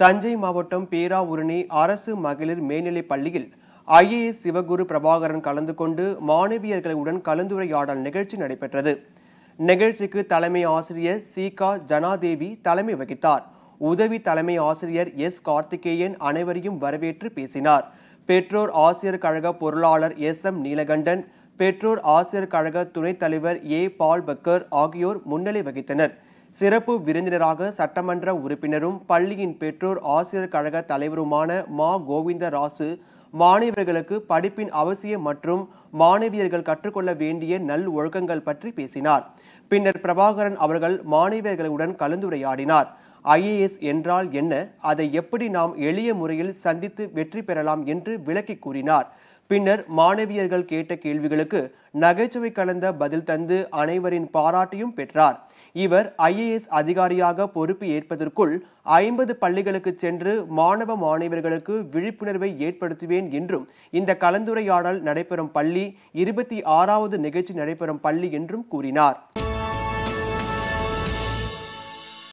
தஞ்சை மாவட்டம் பேராவூரணி அரசு மகளிர் மேல்நிலைப் பள்ளியில் ஐஏஎஸ் சிவகுரு பிரபாகரன் கலந்து கொண்டு மாணவியர்களுடன் கலந்துரையாடல் நிகழ்ச்சி நடைபெற்றது நிகழ்ச்சிக்கு தலைமை ஆசிரியர் சீகா ஜனாதேவி தலைமை வகித்தார் உதவி தலைமை ஆசிரியர் எஸ் கார்த்திகேயன் அனைவரையும் வரவேற்று பேசினார் பெற்றோர் ஆசிரியர் கழக பொருளாளர் எஸ் எம் நீலகண்டன் பெற்றோர் ஆசிரியர் கழக துணைத் தலைவர் ஏ பால் பக்கர் ஆகியோர் முன்னிலை வகித்தனர் சிறப்பு விருந்தினராக சட்டமன்ற உறுப்பினரும் பள்ளியின் பெற்றோர் ஆசிரியர் கழக தலைவருமான மா கோவிந்தராசு மாணவர்களுக்கு படிப்பின் அவசியம் மற்றும் மாணவியர்கள் கற்றுக்கொள்ள வேண்டிய நல் ஒழுக்கங்கள் பற்றி பேசினார் பின்னர் பிரபாகரன் அவர்கள் மாணவியர்களுடன் கலந்துரையாடினார் ஐஏஎஸ் என்றால் என்ன அதை எப்படி நாம் எளிய முறையில் சந்தித்து வெற்றி பெறலாம் என்று விளக்கி கூறினார் பின்னர் மாணவியர்கள் கேட்ட கேள்விகளுக்கு நகைச்சுவை கலந்த பதில் தந்து அனைவரின் பாராட்டையும் பெற்றார் இவர் ஐஏஎஸ் அதிகாரியாக பொறுப்பு ஏற்பதற்குள் ஐம்பது பள்ளிகளுக்கு சென்று மாணவ மாணவர்களுக்கு விழிப்புணர்வை ஏற்படுத்துவேன் என்றும் இந்த கலந்துரையாடல் நடைபெறும் பள்ளி இருபத்தி ஆறாவது நிகழ்ச்சி நடைபெறும் பள்ளி என்றும் கூறினார்